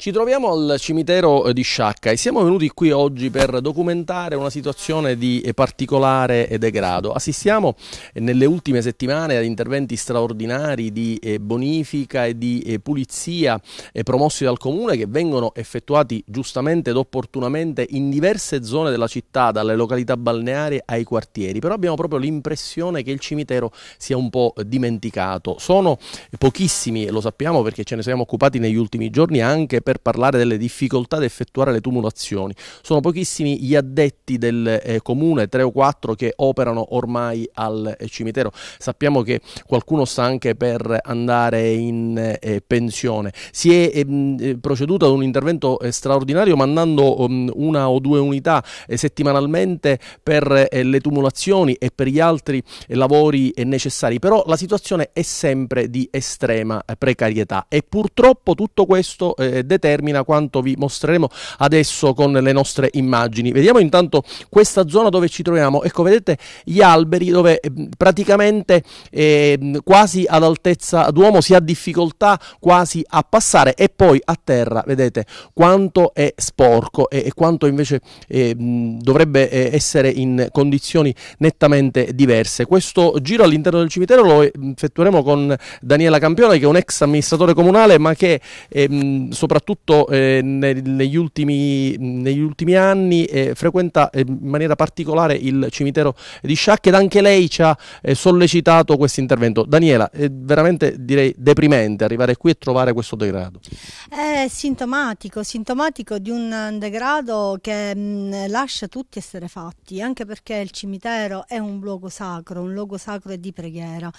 Ci troviamo al cimitero eh, di Sciacca e siamo venuti qui oggi per documentare una situazione di eh, particolare degrado. Assistiamo eh, nelle ultime settimane ad interventi straordinari di bonifica e di pulizia promossi dal comune che vengono effettuati giustamente ed opportunamente in diverse zone della città, dalle località balneari ai quartieri, però abbiamo proprio l'impressione che il cimitero sia un po' dimenticato. Sono pochissimi, lo sappiamo perché ce ne siamo occupati negli ultimi giorni anche per parlare delle difficoltà ad effettuare le tumulazioni. Sono pochissimi gli addetti del eh, comune, tre o quattro, che operano ormai al eh, cimitero. Sappiamo che qualcuno sta anche per andare in eh, pensione. Si è ehm, eh, proceduto ad un intervento eh, straordinario mandando um, una o due unità eh, settimanalmente per le tumulazioni e per gli altri lavori necessari, però la situazione è sempre di estrema precarietà e purtroppo tutto questo eh, determina quanto vi mostreremo adesso con le nostre immagini. Vediamo intanto questa zona dove ci troviamo. Ecco, vedete gli alberi dove eh, praticamente eh, quasi ad altezza d'uomo si ha difficoltà quasi a passare e poi a terra, vedete quanto è sporco e, e quanto invece ehm, eh, dovrebbe essere in condizioni nettamente diverse. Questo giro all'interno del cimitero lo effettueremo con Daniela Campione che è un ex amministratore comunale ma che ehm, soprattutto soprattutto eh, negli, ultimi, negli, ultimi, anni eh, frequenta eh, in maniera particolare il cimitero di Sciacca ed anche lei ci ha eh, sollecitato questo intervento. Daniela, è veramente direi deprimente arrivare qui e trovare questo degrado. È sintomatico, sintomatico di un degrado che mh, mm, lascia tutti essere fatti, anche perché il cimitero è un luogo sacro, un luogo sacro e di preghiera,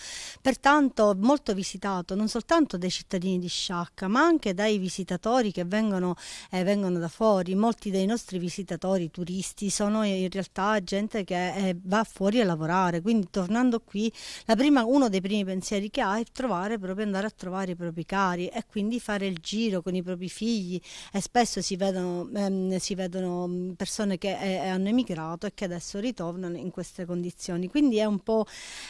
pertanto molto visitato non soltanto dai cittadini di Sciacca ma anche dai visitatori visitatori che vengono, eh, vengono, da fuori, molti dei nostri visitatori turisti sono in realtà gente che eh, va fuori a lavorare, quindi tornando qui prima, uno dei primi pensieri che ha è trovare, proprio andare a trovare i propri cari e quindi fare il giro con i propri figli e spesso si vedono, ehm, si vedono mm, persone che eh, hanno emigrato e che adesso ritornano in queste condizioni, quindi è un po'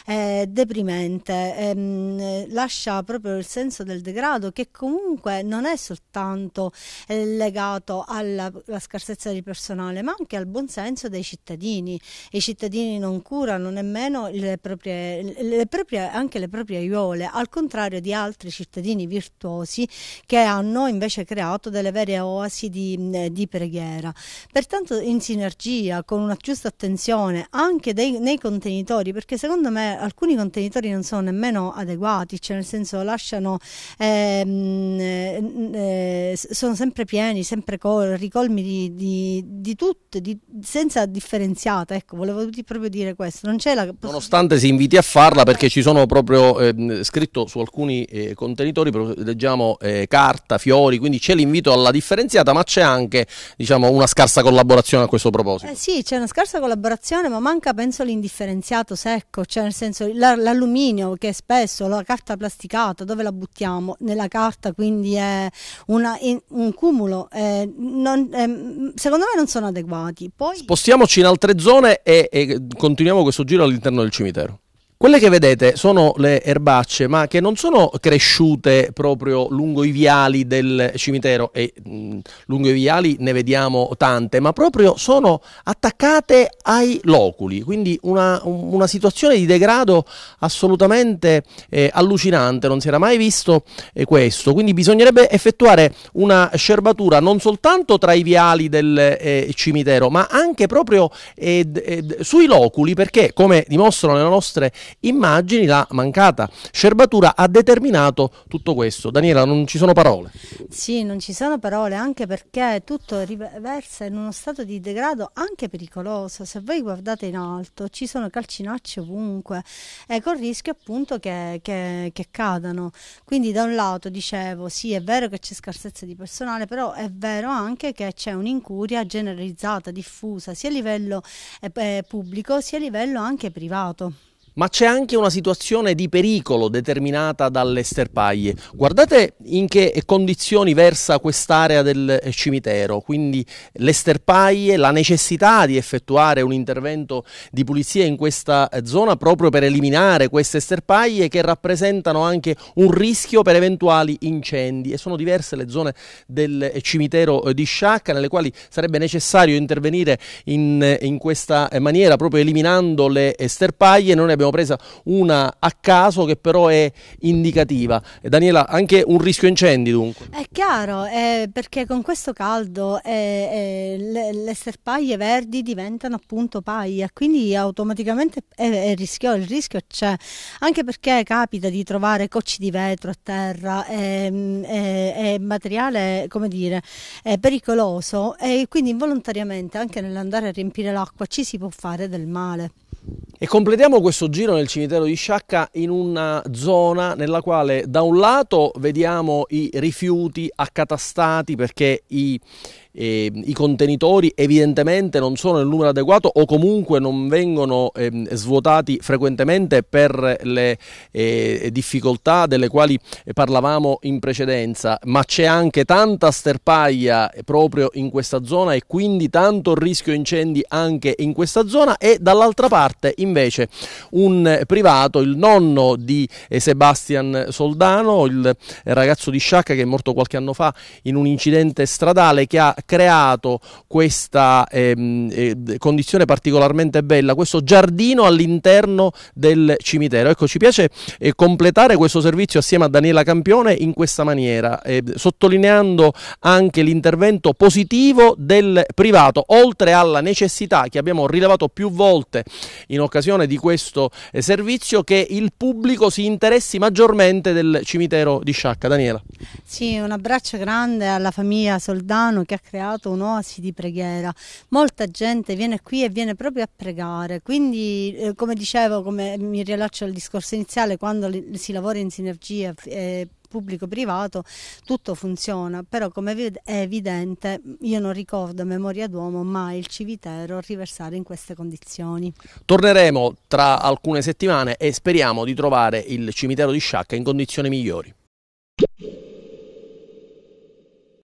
eh, deprimente, ehm, lascia proprio il senso del degrado che comunque non è soltanto soltanto eh, legato alla, alla, scarsezza di personale, ma anche al buon senso dei cittadini. I cittadini non curano nemmeno le proprie, le proprie, anche le proprie aiuole, al contrario di altri cittadini virtuosi che hanno invece creato delle vere oasi di, di preghiera. Pertanto in sinergia, con una giusta attenzione anche dei, nei contenitori, perché secondo me alcuni contenitori non sono nemmeno adeguati, cioè nel senso lasciano... Ehm, eh, sono sempre pieni, sempre col, ricolmi di, di, di tutto, di, senza differenziata, ecco, volevo proprio dire questo. Non c'è La... Nonostante si inviti a farla perché ci sono proprio eh, scritto su alcuni eh, contenitori, leggiamo eh, carta, fiori, quindi c'è l'invito alla differenziata, ma c'è anche diciamo, una scarsa collaborazione a questo proposito. Eh sì, c'è una scarsa collaborazione, ma manca penso l'indifferenziato secco, cioè nel senso l'alluminio che è spesso la carta plasticata, dove la buttiamo? Nella carta, quindi è una un cumulo. Eh, non, eh, secondo me non sono adeguati. Poi... Spostiamoci in altre zone e, e continuiamo questo giro all'interno del cimitero. Quelle che vedete sono le erbacce, ma che non sono cresciute proprio lungo i viali del cimitero, e mh, mm, lungo i viali ne vediamo tante, ma proprio sono attaccate ai loculi, quindi una, una situazione di degrado assolutamente eh, allucinante, non si era mai visto eh, questo, quindi bisognerebbe effettuare una scerbatura non soltanto tra i viali del eh, cimitero, ma anche proprio eh, eh, sui loculi, perché come dimostrano le nostre immagini la mancata scerbatura ha determinato tutto questo. Daniela, non ci sono parole. Sì, non ci sono parole, anche perché tutto riversa in uno stato di degrado anche pericoloso. Se voi guardate in alto ci sono calcinacci ovunque e col rischio appunto che, che, che cadano. Quindi da un lato dicevo sì è vero che c'è scarsezza di personale, però è vero anche che c'è un'incuria generalizzata, diffusa, sia a livello eh, eh pubblico sia a livello anche privato. Ma c'è anche una situazione di pericolo determinata dalle sterpaglie. Guardate in che condizioni versa quest'area del eh, cimitero, quindi le sterpaglie, la necessità di effettuare un intervento di pulizia in questa eh, zona proprio per eliminare queste sterpaglie che rappresentano anche un rischio per eventuali incendi e sono diverse le zone del eh, cimitero di Sciacca nelle quali sarebbe necessario intervenire in, in questa maniera proprio eliminando le sterpaglie. Non è abbiamo presa una a caso che però è indicativa. Daniela, anche un rischio incendi dunque? È chiaro, eh, perché con questo caldo eh, eh, le, le, serpaglie verdi diventano appunto paglia, quindi automaticamente è, è rischio, il rischio c'è, anche perché capita di trovare cocci di vetro a terra, ehm, eh, è materiale, come dire, pericoloso e quindi involontariamente anche nell'andare a riempire l'acqua ci si può fare del male. E completiamo questo giro nel cimitero di Sciacca in una zona nella quale da un lato vediamo i rifiuti accatastati perché i, eh, i contenitori evidentemente non sono nel numero adeguato o comunque non vengono eh, svuotati frequentemente per le eh, difficoltà delle quali parlavamo in precedenza, ma c'è anche tanta sterpaglia proprio in questa zona e quindi tanto rischio incendi anche in questa zona e dall'altra parte invece un un privato, il nonno di eh, Sebastian Soldano, il ragazzo di Sciacca che è morto qualche anno fa in un incidente stradale che ha creato questa ehm, eh, condizione particolarmente bella, questo giardino all'interno del cimitero. Ecco, ci piace eh, completare questo servizio assieme a Daniela Campione in questa maniera, eh, sottolineando anche l'intervento positivo del privato, oltre alla necessità che abbiamo rilevato più volte in occasione di questo eh, servizio che il pubblico si interessi maggiormente del cimitero di Sciacca. Daniela. Sì, un abbraccio grande alla famiglia Soldano che ha creato un'oasi di preghiera. Molta gente viene qui e viene proprio a pregare, quindi eh, come dicevo, come mi rilascio al discorso iniziale, quando si lavora in sinergia eh, pubblico-privato, tutto funziona, però come è evidente io non ricordo a memoria d'uomo mai il cimitero riversare in queste condizioni. Torneremo tra alcune settimane e speriamo di trovare il cimitero di Sciacca in condizioni migliori.